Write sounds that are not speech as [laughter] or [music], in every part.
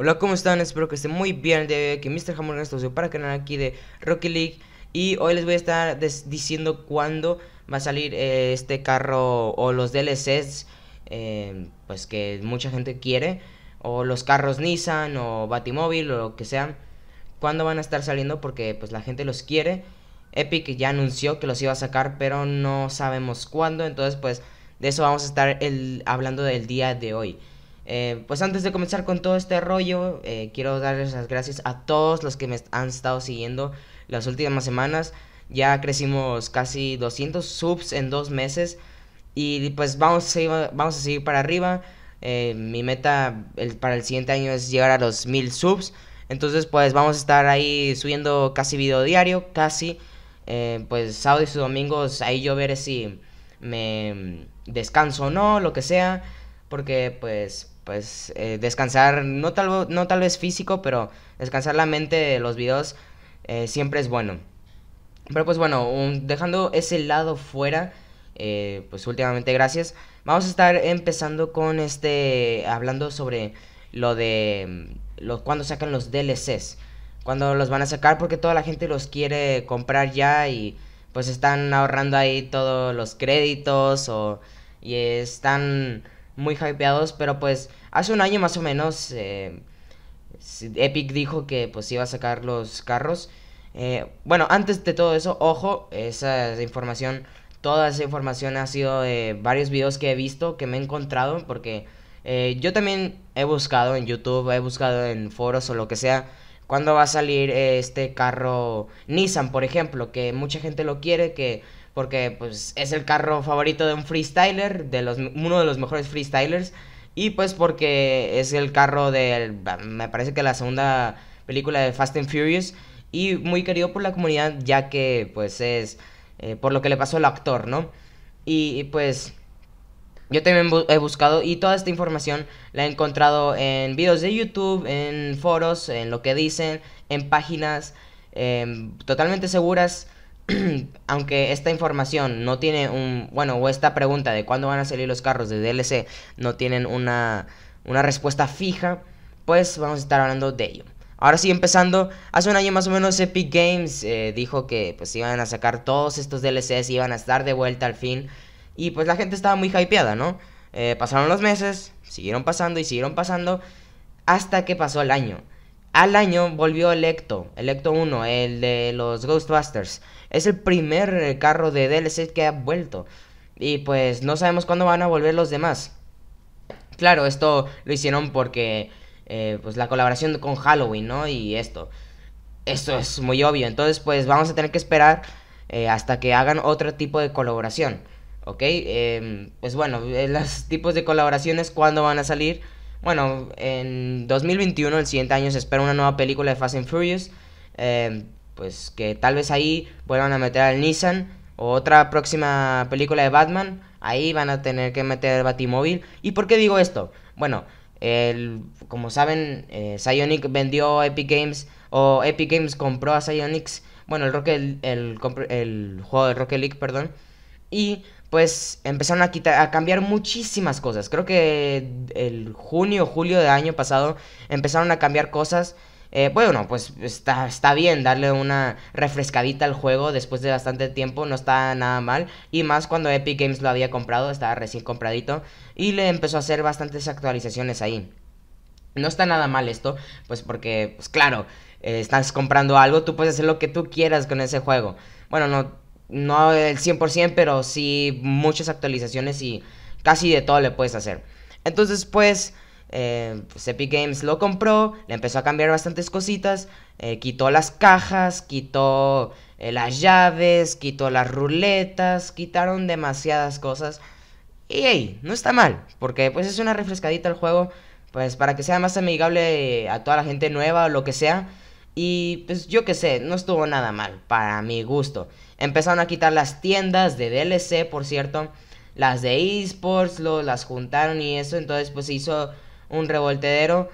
Hola, ¿cómo están? Espero que estén muy bien de Que Mr. Hamburger para el canal aquí de Rocky League. Y hoy les voy a estar diciendo cuándo va a salir eh, este carro o los DLCs. Eh, pues que mucha gente quiere. O los carros Nissan o Batimóvil o lo que sean Cuándo van a estar saliendo porque pues la gente los quiere. Epic ya anunció que los iba a sacar, pero no sabemos cuándo. Entonces, pues de eso vamos a estar hablando del día de hoy. Eh, pues antes de comenzar con todo este rollo, eh, quiero darles las gracias a todos los que me han estado siguiendo las últimas semanas. Ya crecimos casi 200 subs en dos meses. Y pues vamos a seguir, vamos a seguir para arriba. Eh, mi meta para el siguiente año es llegar a los 1000 subs. Entonces pues vamos a estar ahí subiendo casi video diario, casi. pues sábados y domingos ahí yo veré si me descanso o no, lo que sea. Porque pues pues eh, descansar, no tal, no tal vez físico, pero descansar la mente de los videos eh, siempre es bueno. Pero pues bueno, dejando ese lado fuera, eh, pues últimamente gracias, vamos a estar empezando con este, hablando sobre lo de cuando sacan los DLCs, cuando los van a sacar porque toda la gente los quiere comprar ya y pues están ahorrando ahí todos los créditos o y están muy hypeados, pero pues hace un año más o menos eh, Epic dijo que pues iba a sacar los carros. Eh, bueno, antes de todo eso, ojo, esa información, toda esa información ha sido de varios videos que he visto, que me he encontrado, porque eh, yo también he buscado en YouTube, he buscado en foros o lo que sea, cuándo va a salir este carro Nissan, por ejemplo, que mucha gente lo quiere, que porque pues es el carro favorito de un freestyler, de los, uno de los mejores freestylers, y pues porque es el carro de, me parece que la segunda película de Fast and Furious, y muy querido por la comunidad, ya que pues es eh, por lo que le pasó al actor, ¿no? Y, pues yo también he buscado y toda esta información la he encontrado en videos de YouTube, en foros, en lo que dicen, en páginas em, totalmente seguras [clears throat] aunque esta información no tiene un, bueno, o esta pregunta de cuándo van a salir los carros de DLC no tienen una, respuesta fija, pues vamos a estar hablando de ello. Ahora sí, empezando, hace un año más o menos Epic Games eh, dijo que pues iban a sacar todos estos DLCs, y iban a estar de vuelta al fin, y pues la gente estaba muy hypeada, ¿no? Eh, pasaron los meses, siguieron pasando y siguieron pasando, hasta que pasó el año. Al año volvió Electo, Electo 1, el de los Ghostbusters. Es el primer eh, carro de DLC que ha vuelto. Y pues no sabemos cuándo van a volver los demás. Claro, esto lo hicieron porque eh, pues la colaboración con Halloween, ¿no? Y esto. Esto es muy obvio. Entonces pues vamos a tener que esperar eh, hasta que hagan otro tipo de colaboración. ¿Ok? Em, pues bueno, [laughs] los tipos de colaboraciones, ¿cuándo van a salir? Bueno, en 2021, el siguiente año, se espera una nueva película de Fast and Furious. Eh, pues que tal vez ahí vuelvan a meter al Nissan. O otra próxima película de Batman. Ahí van a tener que meter el Batimóvil. ¿Y por qué digo esto? Bueno, el, como saben, eh, vendió Epic Games. O Epic Games compró a Psyonix. Bueno, el, Rocket, el, el juego de Rocket League, perdón. Y pues empezaron a quitar, a cambiar muchísimas cosas. Creo que el junio, o julio del año pasado empezaron a cambiar cosas. Eh, bueno, pues está, bien darle una refrescadita al juego después de bastante tiempo, no está nada mal. Y más cuando Epic Games lo había comprado, estaba recién compradito. Y le empezó a hacer bastantes actualizaciones ahí. No está nada mal esto, pues porque, pues claro, eh, estás comprando algo, tú puedes hacer lo que tú quieras con ese juego. Bueno, no, no el 100%, pero sí muchas actualizaciones y casi de todo le puedes hacer. Entonces, pues, eh, pues, Epic Games lo compró, le empezó a cambiar bastantes cositas, eh, quitó las cajas, quitó eh, las llaves, quitó las ruletas, quitaron demasiadas cosas. Y hey, no está mal, porque pues es una refrescadita el juego, pues para que sea más amigable a toda la gente nueva o lo que sea. Y pues yo qué sé, no estuvo nada mal, para mi gusto. Empezaron a quitar las tiendas de DLC, por cierto, las de esports, las juntaron y eso, entonces pues se hizo un revoltedero.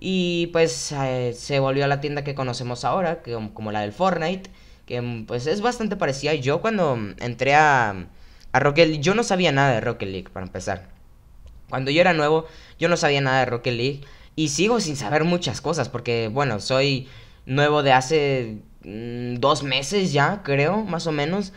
Y pues eh, se volvió a la tienda que conocemos ahora, que, como la del Fortnite, que pues es bastante parecida. Yo cuando entré a, a Rocket League, yo no sabía nada de Rocket League, para empezar. Cuando yo era nuevo, yo no sabía nada de Rocket League. Y sigo sin saber muchas cosas, porque bueno, soy nuevo de hace mm, dos meses ya, creo, más o menos.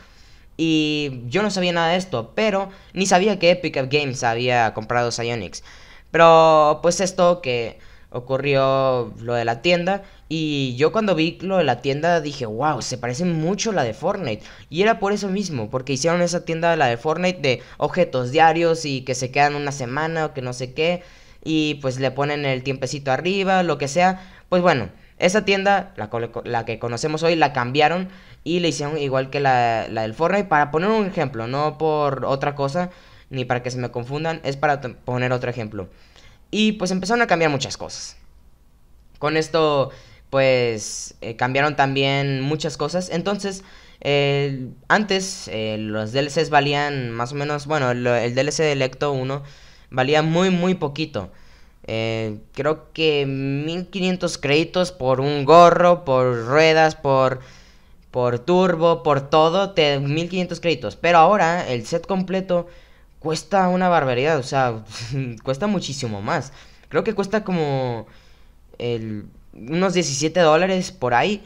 Y yo no sabía nada de esto, pero ni sabía que Epic Games había comprado Psyonix. Pero pues esto que ocurrió lo de la tienda. Y yo cuando vi lo de la tienda dije, wow, se parece mucho a la de Fortnite. Y era por eso mismo, porque hicieron esa tienda de la de Fortnite de objetos diarios y que se quedan una semana o que no sé qué. Y pues le ponen el tiempecito arriba, lo que sea. Pues bueno, esa tienda, la, que conocemos hoy, la cambiaron y le hicieron igual que la, la del Fortnite. Para poner un ejemplo, no por otra cosa, ni para que se me confundan, es para poner otro ejemplo. Y pues empezaron a cambiar muchas cosas. Con esto, pues eh, cambiaron también muchas cosas. Entonces, eh, antes eh, los DLCs valían más o menos, bueno, el, el DLC de Electo 1 valía muy, muy poquito. Eh, creo que 1500 créditos por un gorro, por ruedas, por, por turbo, por todo, te 1500 créditos. Pero ahora el set completo cuesta una barbaridad, o sea, [laughs] cuesta muchísimo más. Creo que cuesta como unos 17 dólares por ahí.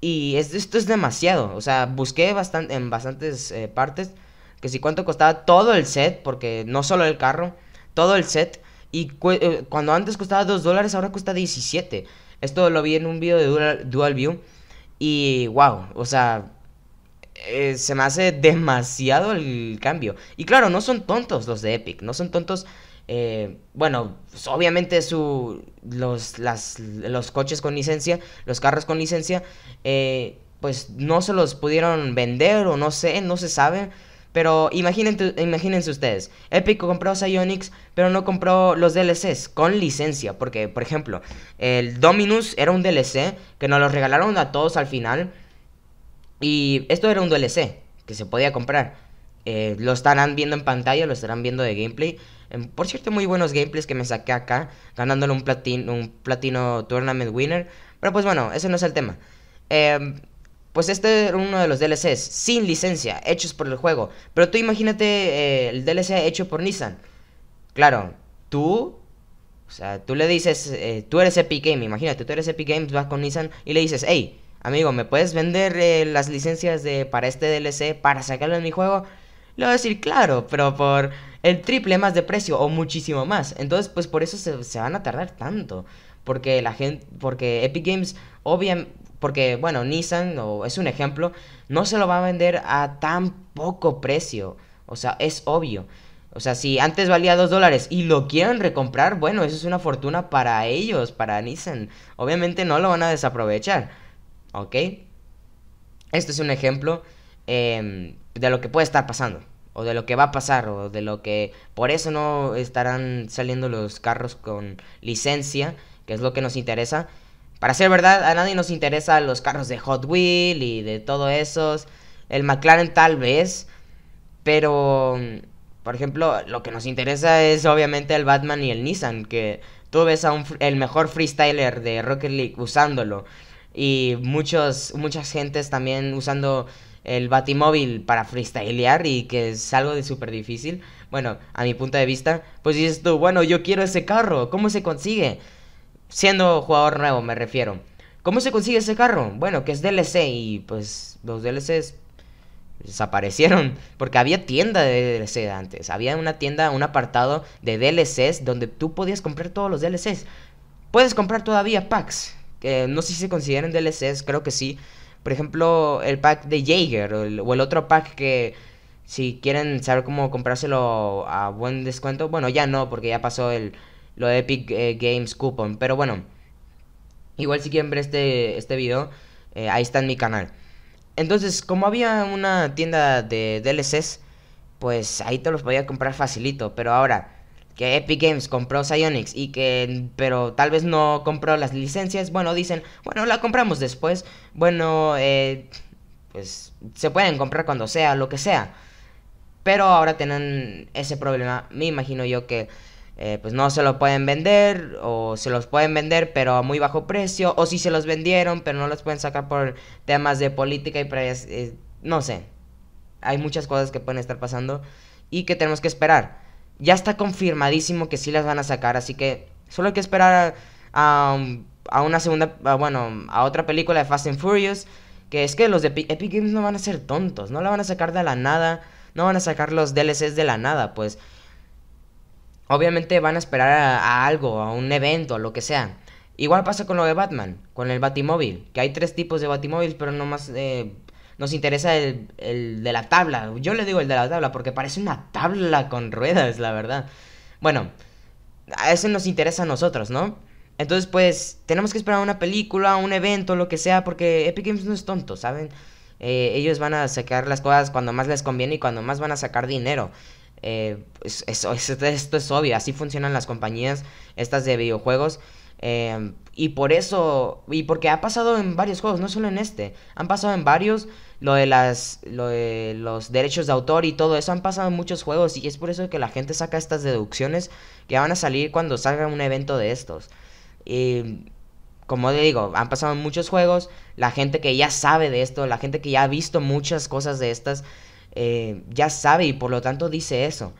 Y esto, es demasiado, o sea, busqué bastante, en bastantes eh, partes que si cuánto costaba todo el set, porque no solo el carro, todo el set. Y eh, cuando antes costaba 2 dólares, ahora cuesta 17. Esto lo vi en un video de Dual, View Y wow, o sea, eh, se me hace demasiado el cambio. Y claro, no son tontos los de Epic, no son tontos. Eh, bueno, pues, obviamente su, los, los coches con licencia, los carros con licencia, pues no se los pudieron vender o no sé, no se sabe. Pero imagínense ustedes, Epic compró Psyonix, pero no compró los DLCs con licencia, porque por ejemplo, el Dominus era un DLC que nos lo regalaron a todos al final. Y esto era un DLC que se podía comprar. Eh, lo estarán viendo en pantalla, lo estarán viendo de gameplay. Em, por cierto, muy buenos gameplays que me saqué acá, ganándole un platino, un platino tournament winner. Pero pues bueno, ese no es el tema. Eh, pues este era uno de los DLCs, sin licencia, hechos por el juego. Pero tú imagínate eh, el DLC hecho por Nissan. Claro, tú, o sea, tú le dices, eh, tú eres Epic Games, imagínate, tú eres Epic Games, vas con Nissan y le dices, hey, amigo, ¿me puedes vender eh, las licencias de, para este DLC para sacarlo en mi juego? Le voy a decir, claro, pero por el triple más de precio o muchísimo más. Entonces, pues por eso se, se van a tardar tanto. Porque la gente, porque Epic Games, obviamente, porque, bueno, Nissan, o es un ejemplo, no se lo va a vender a tan poco precio. O sea, es obvio. O sea, si antes valía 2 dólares y lo quieren recomprar, bueno, eso es una fortuna para ellos, para Nissan. Obviamente no lo van a desaprovechar. ¿Ok? Este es un ejemplo em, de lo que puede estar pasando. O de lo que va a pasar. O de lo que... Por eso no estarán saliendo los carros con licencia, que es lo que nos interesa para ser verdad, a nadie nos interesa los carros de Hot Wheel y de todo eso, El McLaren tal vez. Pero, mm, por ejemplo, lo que nos interesa es obviamente el Batman y el Nissan. Que tú ves a un, el mejor freestyler de Rocket League usándolo. Y muchos, muchas gentes también usando el batimóvil para freestylear y que es algo de súper difícil. Bueno, a mi punto de vista, pues dices tú, bueno, yo quiero ese carro, ¿cómo se consigue? Siendo jugador nuevo, me refiero. ¿Cómo se consigue ese carro? Bueno, que es DLC y pues los DLCs desaparecieron [laughs] porque había tienda de DLC antes. Había una tienda, un apartado de DLCs donde tú podías comprar todos los DLCs. Puedes comprar todavía packs. Que no sé si se consideran DLCs, creo que sí. Por ejemplo, el pack de Jaeger o el otro pack que si quieren saber cómo comprárselo a buen descuento, bueno, ya no porque ya pasó el lo de Epic eh, Games Coupon. Pero bueno, igual si quieren ver este, este video, eh, ahí está en mi canal. Entonces, como había una tienda de DLCs, pues ahí te los podía comprar facilito. Pero ahora, que Epic Games compró Psyonix y que, pero tal vez no compró las licencias, bueno, dicen, bueno, la compramos después. Bueno, eh, pues se pueden comprar cuando sea, lo que sea. Pero ahora tienen ese problema, me imagino yo que eh, pues no se lo pueden vender o se los pueden vender pero a muy bajo precio o si se los vendieron pero no los pueden sacar por temas de política y eh, no sé. Hay muchas cosas que pueden estar pasando y que tenemos que esperar. Ya está confirmadísimo que sí las van a sacar, así que solo hay que esperar a, a, um, una segunda, bueno, a otra película de Fast and Furious, que es que los de Epic Games no van a ser tontos, no la van a sacar de la nada, no van a sacar los DLCs de la nada, pues obviamente van a esperar a, algo, a un evento, a lo que sea. Igual pasa con lo de Batman, con el Batimóvil, que hay tres tipos de Batimóvil, pero nomás eh, nos interesa el, de la tabla. Yo le digo el de la tabla porque parece una tabla con ruedas, la verdad. Bueno, a eso nos interesa a nosotros, ¿no? Entonces, pues, tenemos que esperar una película, un evento, lo que sea, porque Epic Games no es tonto, ¿saben? Eh, ellos van a sacar las cosas cuando más les conviene y cuando más van a sacar dinero. Eh, pues, esto es obvio, así funcionan las compañías estas de videojuegos. Em, y por eso, y porque ha pasado en varios juegos, no solo en este, han pasado en varios lo de las los derechos de autor y todo eso han pasado en muchos juegos y es por eso que la gente saca estas deducciones que van a salir cuando salga un evento de estos. Y como le digo, han pasado en muchos juegos, la gente que ya sabe de esto, la gente que ya ha visto muchas cosas de estas eh, ya sabe y por lo tanto dice eso.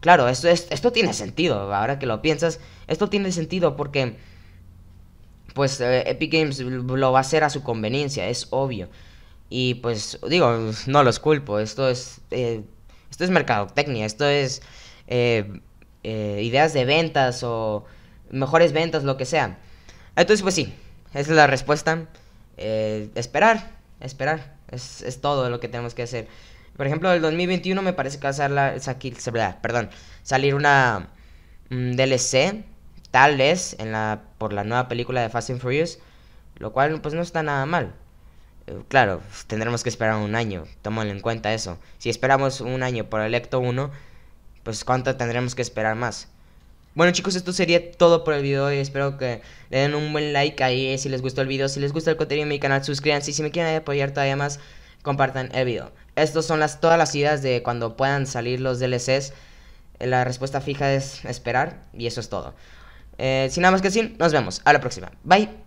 Claro, esto, esto tiene sentido, ahora que lo piensas, esto tiene sentido porque pues eh, Epic Games lo va a hacer a su conveniencia, es obvio. Y pues digo, no los culpo, esto es, eh, esto es mercadotecnia, esto es ideas de ventas o mejores ventas, lo que sea. Entonces pues sí, es la respuesta. esperar, esperar, es, es todo lo que tenemos que hacer. Por ejemplo, el 2021 me parece que va a salir, una DLC, tal vez, en la, por la nueva película de Fast and Furious, lo cual pues no está nada mal. Eh, claro, pues, tendremos que esperar un año, tómalo en cuenta eso. Si esperamos un año por Electo 1, pues cuánto tendremos que esperar más. Bueno chicos, esto sería todo por el video y espero que le den un buen like ahí si Si si les les gustó el el el video. video. gusta contenido de mi canal, suscríbanse y me quieren apoyar todavía más, compartan estas son las, todas las ideas de cuando puedan salir los DLCs. Eh, la respuesta fija es esperar y eso es todo. Eh, sin nada más que decir, nos vemos. A la próxima. Bye.